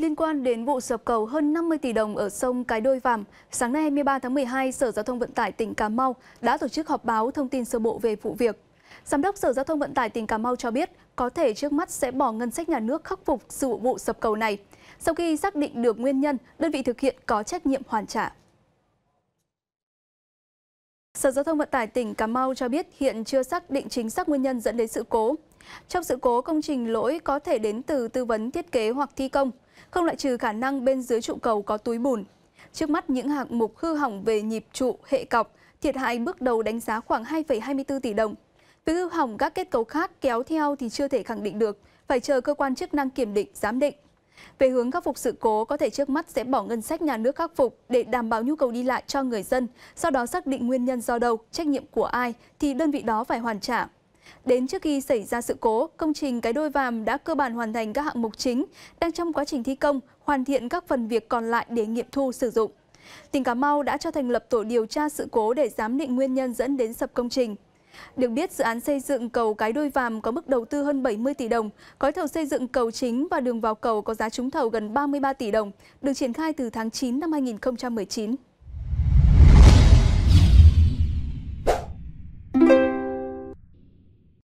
Liên quan đến vụ sập cầu hơn 50 tỷ đồng ở sông Cái Đôi Vàm, sáng nay 23 tháng 12, Sở Giao thông Vận tải tỉnh Cà Mau đã tổ chức họp báo thông tin sơ bộ về vụ việc. Giám đốc Sở Giao thông Vận tải tỉnh Cà Mau cho biết có thể trước mắt sẽ bỏ ngân sách nhà nước khắc phục sự vụ sập cầu này. Sau khi xác định được nguyên nhân, đơn vị thực hiện có trách nhiệm hoàn trả. Sở Giao thông Vận tải tỉnh Cà Mau cho biết hiện chưa xác định chính xác nguyên nhân dẫn đến sự cố. Trong sự cố, công trình lỗi có thể đến từ tư vấn thiết kế hoặc thi công, không loại trừ khả năng bên dưới trụ cầu có túi bùn. Trước mắt những hạng mục hư hỏng về nhịp trụ, hệ cọc, thiệt hại bước đầu đánh giá khoảng 2,24 tỷ đồng. Việc hư hỏng các kết cấu khác kéo theo thì chưa thể khẳng định được, phải chờ cơ quan chức năng kiểm định, giám định. Về hướng khắc phục sự cố, có thể trước mắt sẽ bỏ ngân sách nhà nước khắc phục để đảm bảo nhu cầu đi lại cho người dân, sau đó xác định nguyên nhân do đâu, trách nhiệm của ai thì đơn vị đó phải hoàn trả. Đến trước khi xảy ra sự cố, công trình cái đôi vàm đã cơ bản hoàn thành các hạng mục chính, đang trong quá trình thi công, hoàn thiện các phần việc còn lại để nghiệm thu sử dụng. Tỉnh Cà Mau đã cho thành lập tổ điều tra sự cố để giám định nguyên nhân dẫn đến sập công trình. Được biết, dự án xây dựng cầu Cái Đôi Vàm có mức đầu tư hơn 70 tỷ đồng, gói thầu xây dựng cầu chính và đường vào cầu có giá trúng thầu gần 33 tỷ đồng, được triển khai từ tháng 9 năm 2019.